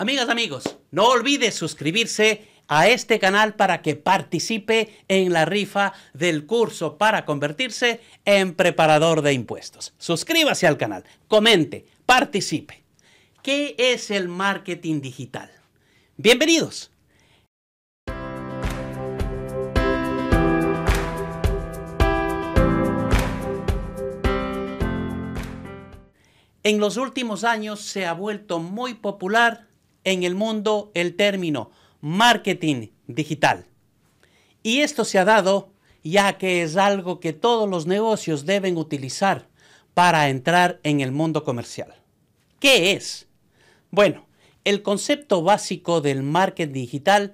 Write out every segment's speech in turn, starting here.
Amigas, amigos, no olvides suscribirse a este canal para que participe en la rifa del curso para convertirse en preparador de impuestos. Suscríbase al canal, comente, participe. ¿Qué es el marketing digital? Bienvenidos. En los últimos años se ha vuelto muy popular en el mundo el término marketing digital. Y esto se ha dado ya que es algo que todos los negocios deben utilizar para entrar en el mundo comercial. ¿Qué es? Bueno, el concepto básico del marketing digital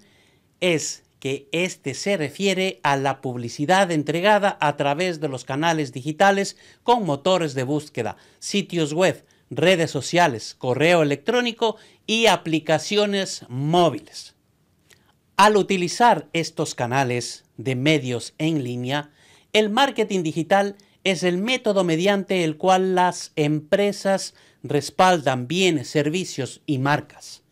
es que este se refiere a la publicidad entregada a través de los canales digitales con motores de búsqueda, sitios web, redes sociales, correo electrónico y aplicaciones móviles. Al utilizar estos canales de medios en línea, el marketing digital es el método mediante el cual las empresas respaldan bienes, servicios y marcas.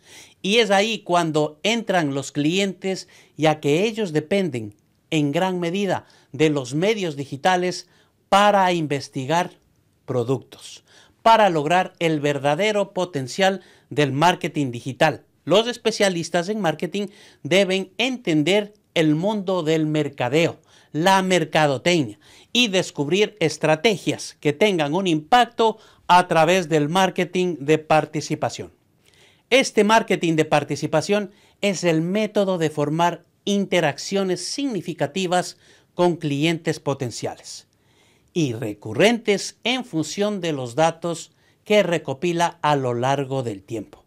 Y es ahí cuando entran los clientes, ya que ellos dependen en gran medida de los medios digitales para investigar productos para lograr el verdadero potencial del marketing digital. Los especialistas en marketing deben entender el mundo del mercadeo, la mercadotecnia y descubrir estrategias que tengan un impacto a través del marketing de participación. Este marketing de participación es el método de formar interacciones significativas con clientes potenciales y recurrentes en función de los datos que recopila a lo largo del tiempo.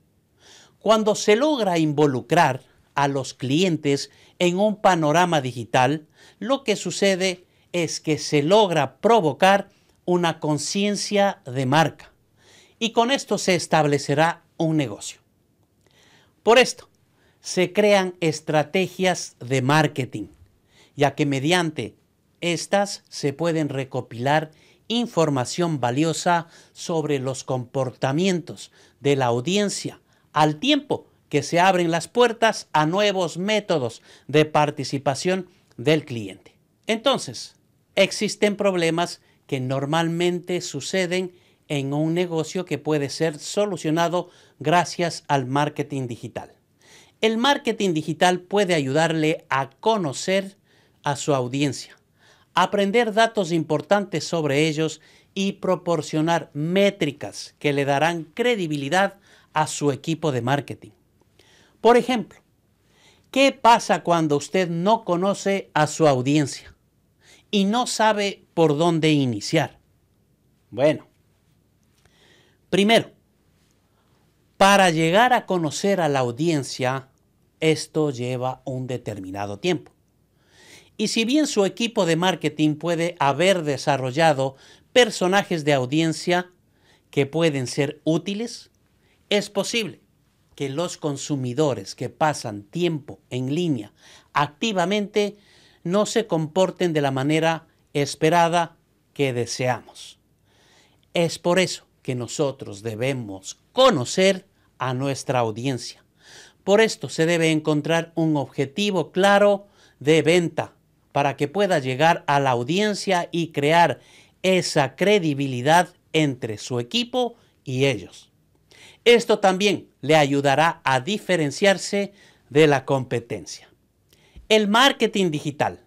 Cuando se logra involucrar a los clientes en un panorama digital, lo que sucede es que se logra provocar una conciencia de marca y con esto se establecerá un negocio. Por esto, se crean estrategias de marketing, ya que mediante estas se pueden recopilar información valiosa sobre los comportamientos de la audiencia al tiempo que se abren las puertas a nuevos métodos de participación del cliente. Entonces, existen problemas que normalmente suceden en un negocio que puede ser solucionado gracias al marketing digital. El marketing digital puede ayudarle a conocer a su audiencia, aprender datos importantes sobre ellos y proporcionar métricas que le darán credibilidad a su equipo de marketing. Por ejemplo, ¿qué pasa cuando usted no conoce a su audiencia y no sabe por dónde iniciar? Bueno, primero, para llegar a conocer a la audiencia, esto lleva un determinado tiempo. Y si bien su equipo de marketing puede haber desarrollado personajes de audiencia que pueden ser útiles, es posible que los consumidores que pasan tiempo en línea activamente no se comporten de la manera esperada que deseamos. Es por eso que nosotros debemos conocer a nuestra audiencia. Por esto se debe encontrar un objetivo claro de venta para que pueda llegar a la audiencia y crear esa credibilidad entre su equipo y ellos. Esto también le ayudará a diferenciarse de la competencia. El marketing digital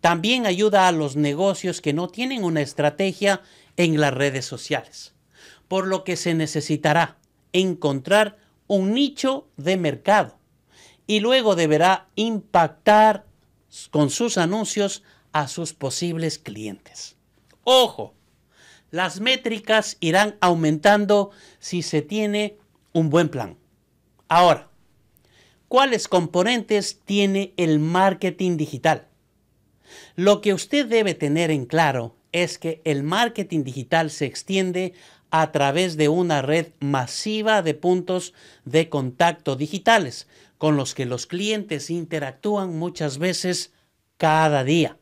también ayuda a los negocios que no tienen una estrategia en las redes sociales, por lo que se necesitará encontrar un nicho de mercado y luego deberá impactar con sus anuncios a sus posibles clientes. Ojo, las métricas irán aumentando si se tiene un buen plan. Ahora, ¿cuáles componentes tiene el marketing digital? Lo que usted debe tener en claro es que el marketing digital se extiende a través de una red masiva de puntos de contacto digitales, con los que los clientes interactúan muchas veces cada día.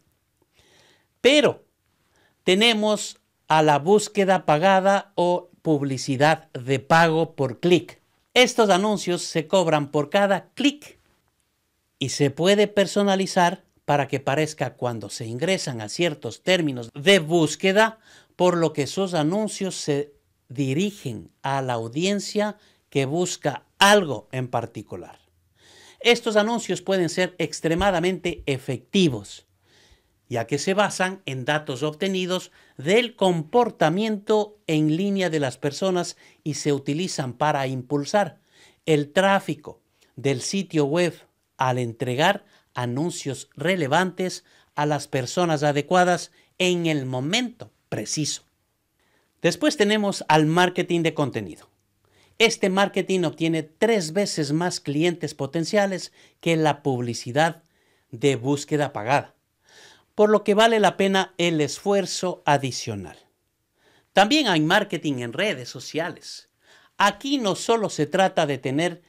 Pero tenemos a la búsqueda pagada o publicidad de pago por clic. Estos anuncios se cobran por cada clic y se puede personalizar para que parezca cuando se ingresan a ciertos términos de búsqueda, por lo que sus anuncios se dirigen a la audiencia que busca algo en particular. Estos anuncios pueden ser extremadamente efectivos, ya que se basan en datos obtenidos del comportamiento en línea de las personas y se utilizan para impulsar el tráfico del sitio web al entregar anuncios relevantes a las personas adecuadas en el momento preciso. Después tenemos al marketing de contenido. Este marketing obtiene tres veces más clientes potenciales que la publicidad de búsqueda pagada, por lo que vale la pena el esfuerzo adicional. También hay marketing en redes sociales. Aquí no solo se trata de tener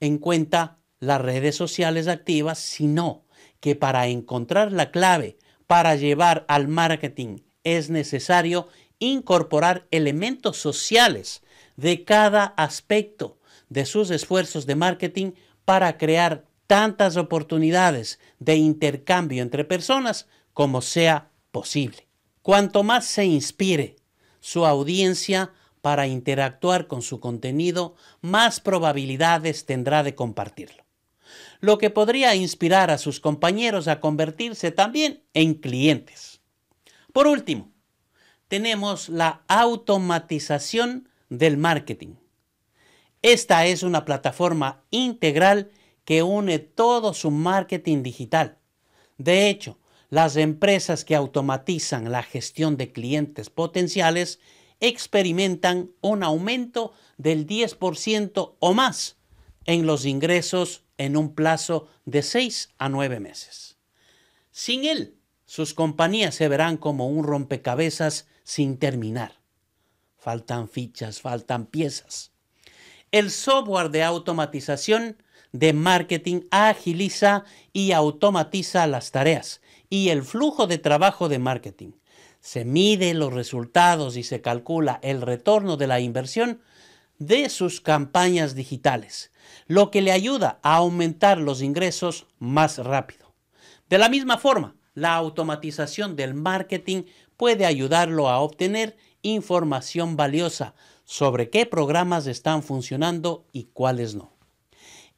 en cuenta las redes sociales activas, sino que para encontrar la clave para llevar al marketing es necesario incorporar elementos sociales de cada aspecto de sus esfuerzos de marketing para crear tantas oportunidades de intercambio entre personas como sea posible. Cuanto más se inspire su audiencia para interactuar con su contenido, más probabilidades tendrá de compartirlo. Lo que podría inspirar a sus compañeros a convertirse también en clientes. Por último, tenemos la automatización del marketing. Esta es una plataforma integral que une todo su marketing digital. De hecho, las empresas que automatizan la gestión de clientes potenciales experimentan un aumento del 10% o más en los ingresos en un plazo de 6 a 9 meses. Sin él, sus compañías se verán como un rompecabezas sin terminar faltan fichas, faltan piezas. El software de automatización de marketing agiliza y automatiza las tareas y el flujo de trabajo de marketing. Se mide los resultados y se calcula el retorno de la inversión de sus campañas digitales, lo que le ayuda a aumentar los ingresos más rápido. De la misma forma, la automatización del marketing puede ayudarlo a obtener información valiosa sobre qué programas están funcionando y cuáles no.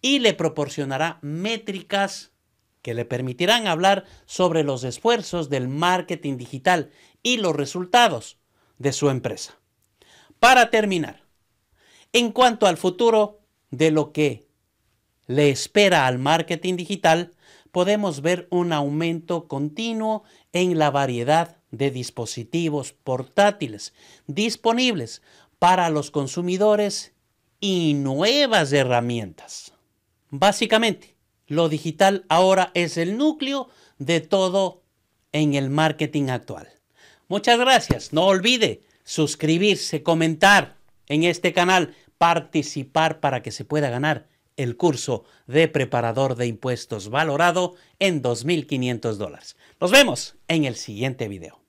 Y le proporcionará métricas que le permitirán hablar sobre los esfuerzos del marketing digital y los resultados de su empresa. Para terminar, en cuanto al futuro de lo que le espera al marketing digital, podemos ver un aumento continuo en la variedad de dispositivos portátiles disponibles para los consumidores y nuevas herramientas. Básicamente, lo digital ahora es el núcleo de todo en el marketing actual. Muchas gracias. No olvide suscribirse, comentar en este canal, participar para que se pueda ganar el curso de preparador de impuestos valorado en 2.500 Nos vemos en el siguiente video.